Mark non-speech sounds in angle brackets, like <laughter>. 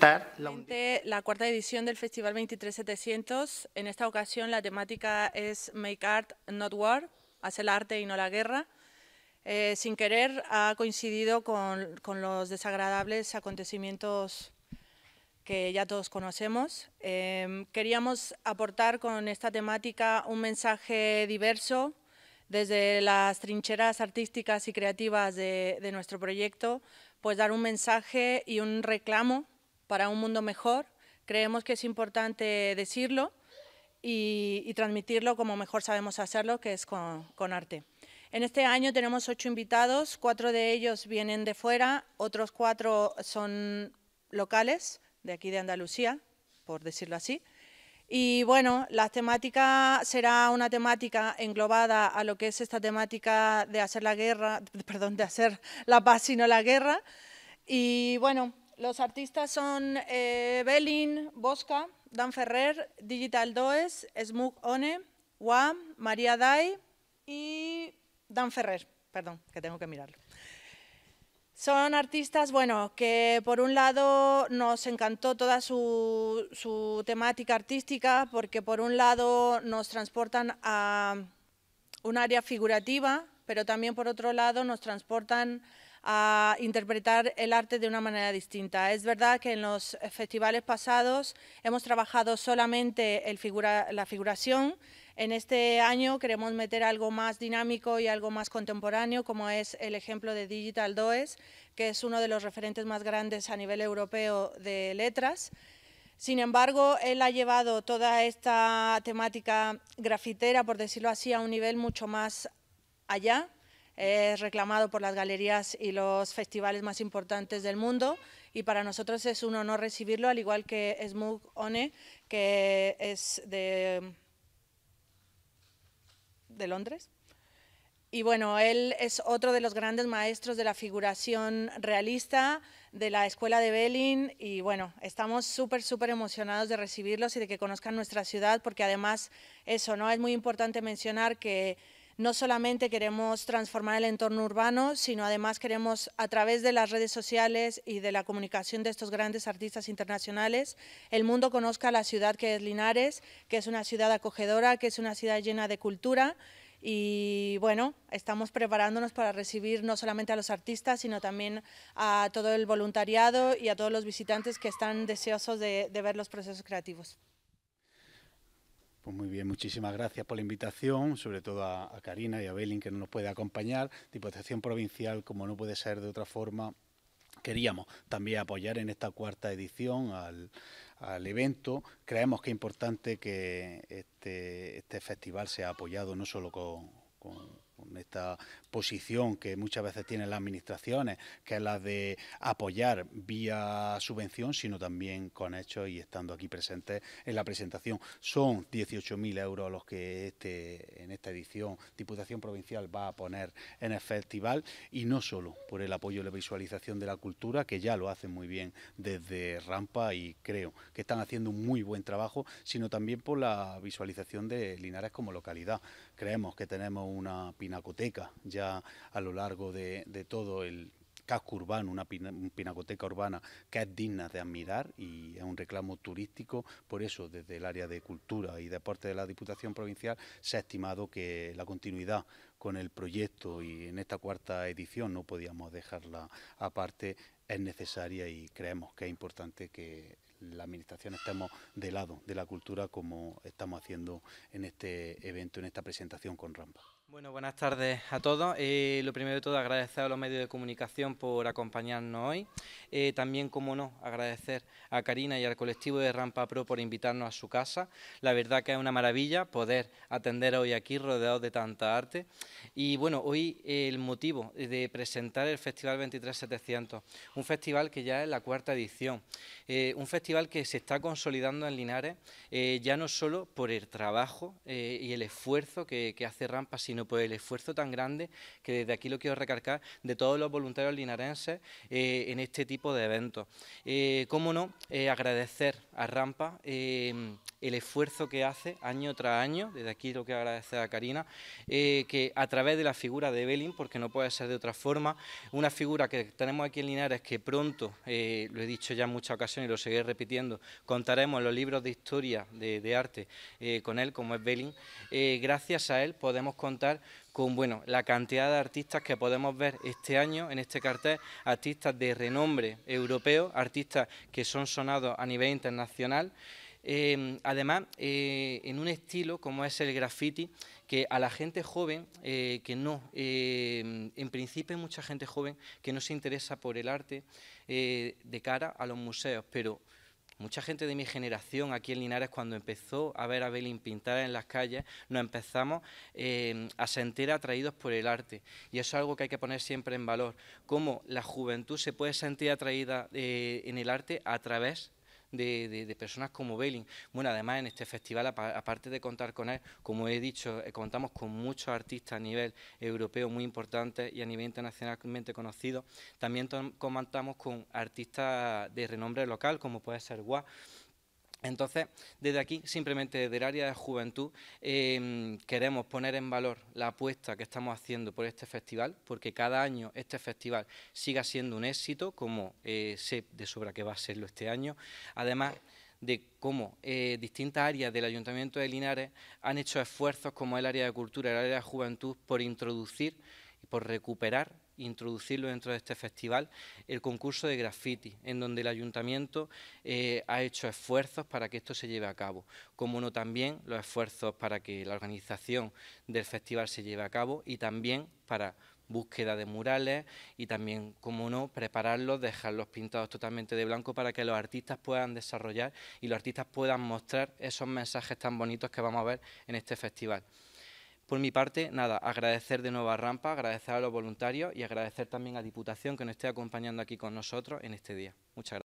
la... la cuarta edición del Festival 23700. En esta ocasión la temática es Make Art, Not War, hace el arte y no la guerra. Eh, sin querer ha coincidido con, los desagradables acontecimientos que ya todos conocemos. Em, queríamos aportar con esta temática un mensaje diverso desde las trincheras artísticas y creativas de, de nuestro proyecto, pues dar un mensaje y un reclamo para un mundo mejor. Creemos que es importante decirlo y, transmitirlo como mejor sabemos hacerlo, que es con, arte. En este año tenemos ocho invitados, cuatro de ellos vienen de fuera, otros cuatro son locales, de aquí de Andalucía, por decirlo así. Y bueno, la temática será una temática englobada a lo que es esta temática de hacer la guerra, <laughs> perdón, de hacer la paz y no la guerra. Y bueno, los artistas son eh, Belin, Bosca, Dan Ferrer, Digital Does, Smug One, WAM, María Dai y Dan Ferrer. Perdón, que tengo que mirarlo. Son artistas, bueno, que por un lado nos encantó toda su, temática artística, porque por un lado nos transportan a un área figurativa, pero también por otro lado nos transportan a interpretar el arte de una manera distinta. Es verdad que en los eh, festivales pasados hemos trabajado solamente la figuración, en este año queremos meter algo más dinámico y algo más contemporáneo, como es el ejemplo de Digital Does, que es uno de los referentes más grandes a nivel europeo de letras. Sin embargo, él ha llevado toda esta temática grafitera, por decirlo así, a un nivel mucho más allá es reclamado por las galerías y los festivales más importantes del mundo y para nosotros es un honor recibirlo, al igual que Smug One, que es de, de Londres. Y bueno, él es otro de los grandes maestros de la figuración realista de la Escuela de Belín y bueno, estamos súper, súper emocionados de recibirlos y de que conozcan nuestra ciudad porque además eso, ¿no? Es muy importante mencionar que no solamente queremos transformar el entorno urbano, sino además queremos, a través de las redes sociales y de la comunicación de estos grandes artistas internacionales, el mundo conozca la ciudad que es Linares, que es una ciudad acogedora, que es una ciudad llena de cultura y bueno, estamos preparándonos para recibir no solamente a los artistas, sino también a todo el voluntariado y a todos los visitantes que están deseosos de, de ver los procesos creativos. Pues muy bien, muchísimas gracias por la invitación, sobre todo a, Karina y a Belin que no nos puede acompañar. Diputación Provincial, como no puede ser de otra forma, queríamos también apoyar en esta cuarta edición al, evento. Creemos que es importante que este, este festival sea apoyado no solo con esta posición que muchas veces tienen las administraciones, que es la de apoyar vía subvención, sino también con hechos y estando aquí presentes en la presentación. Son 18.000 euros los que este, en esta edición Diputación Provincial va a poner en el festival y no solo por el apoyo a la visualización de la cultura, que ya lo hacen muy bien desde Rampa y creo que están haciendo un muy buen trabajo, sino también por la visualización de Linares como localidad. Creemos que tenemos una pinacoteca ya a lo largo de, todo el casco urbano, una pinacoteca urbana que es digna de admirar y es un reclamo turístico. Por eso, desde el área de cultura y deporte de la Diputación Provincial, se ha estimado que la continuidad con el proyecto y en esta cuarta edición no podíamos dejarla aparte, es necesaria y creemos que es importante que la Administración estemos de lado de la cultura como estamos haciendo en este evento, en esta presentación con Rampa. Bueno, buenas tardes a todos. Eh, lo primero de todo, agradecer a los medios de comunicación por acompañarnos hoy. Eh, también, como no, agradecer a Karina y al colectivo de Rampa Pro por invitarnos a su casa. La verdad que es una maravilla poder atender hoy aquí rodeados de tanta arte. Y bueno, hoy eh, el motivo de presentar el Festival 23700, un festival que ya es la cuarta edición, un festival que se está consolidando en Linares, ya no solo por el trabajo y el esfuerzo que, que hace Rampa, sino por el esfuerzo tan grande que desde aquí lo quiero recargar de todos los voluntarios linarenses eh, en este tipo de eventos. Eh, cómo no, eh, agradecer a Rampa el esfuerzo que hace año tras año, desde aquí lo que agradecer a Karina, eh, que a través de la figura de Belin, porque no puede ser de otra forma, una figura que tenemos aquí en Linares que pronto, eh, lo he dicho ya en muchas ocasiones y lo seguiré repitiendo, contaremos los libros de historia de, arte eh, con él, como es Belin, gracias a él podemos contar con bueno, la cantidad de artistas que podemos ver este año en este cartel, artistas de renombre europeo, artistas que son sonados a nivel internacional. Em, además eh, en un estilo como es el graffiti, que a la gente joven, eh, que no, em, en principio hay mucha gente joven que no se interesa por el arte eh, de cara a los museos, pero mucha gente de mi generación aquí en Linares cuando empezó a ver a Belín pintar en las calles, nos empezamos em, a sentir atraídos por el arte. Y eso es algo que hay que poner siempre en valor, cómo la juventud se puede sentir atraída en el arte a través de, personas como Belling. Bueno, además en este festival, aparte de contar con él, como he dicho, eh, contamos con muchos artistas a nivel europeo muy importantes y a nivel internacionalmente conocidos. También contamos con artistas de renombre local, como puede ser Guá. Entonces, desde aquí, simplemente desde el área de juventud, em, queremos poner en valor la apuesta que estamos haciendo por este festival, porque cada año este festival siga siendo un éxito, como eh, sé de sobra que va a serlo este año. Además, de cómo eh, distintas áreas del Ayuntamiento de Linares han hecho esfuerzos, como el área de cultura, el área de juventud, por introducir por recuperar, introducirlo dentro de este festival, el concurso de graffiti, en donde el ayuntamiento eh, ha hecho esfuerzos para que esto se lleve a cabo, como no también los esfuerzos para que la organización del festival se lleve a cabo y también para búsqueda de murales y también, como no, prepararlos, dejarlos pintados totalmente de blanco para que los artistas puedan desarrollar y los artistas puedan mostrar esos mensajes tan bonitos que vamos a ver en este festival. Por mi parte, nada, agradecer de nuevo a Rampa, agradecer a los voluntarios y agradecer también a Diputación que nos esté acompañando aquí con nosotros en este día. Muchas gracias.